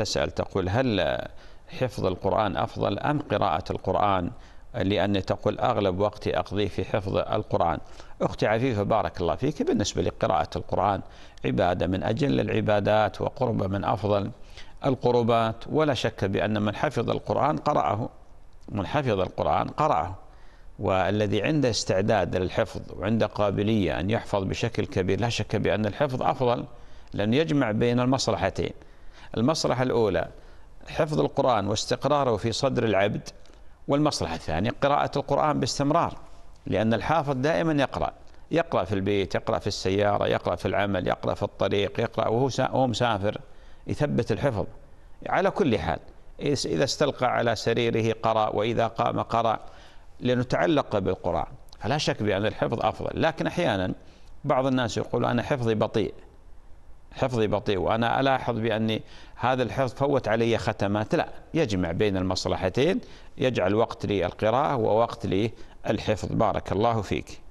تسأل تقول هل حفظ القرآن أفضل أم قراءة القرآن لأن تقول أغلب وقتي أقضيه في حفظ القرآن أختي عفيفة بارك الله فيك بالنسبة لقراءة القرآن عبادة من أجل العبادات وقربة من أفضل القربات ولا شك بأن من حفظ القرآن قرأه من حفظ القرآن قرأه والذي عنده استعداد للحفظ وعنده قابلية أن يحفظ بشكل كبير لا شك بأن الحفظ أفضل لأنه يجمع بين المصلحتين المصلحة الأولى حفظ القرآن واستقراره في صدر العبد والمصلحة الثانية قراءة القرآن باستمرار لأن الحافظ دائما يقرأ يقرأ في البيت يقرأ في السيارة يقرأ في العمل يقرأ في الطريق يقرأ وهو وهو مسافر يثبت الحفظ على كل حال إذا استلقى على سريره قرأ وإذا قام قرأ لأنه تعلق بالقرآن فلا شك بأن الحفظ أفضل لكن أحيانا بعض الناس يقول أنا حفظي بطيء حفظي بطيء وأنا ألاحظ بأني هذا الحفظ فوت علي ختمات لا يجمع بين المصلحتين يجعل وقت للقراءة ووقت للحفظ بارك الله فيك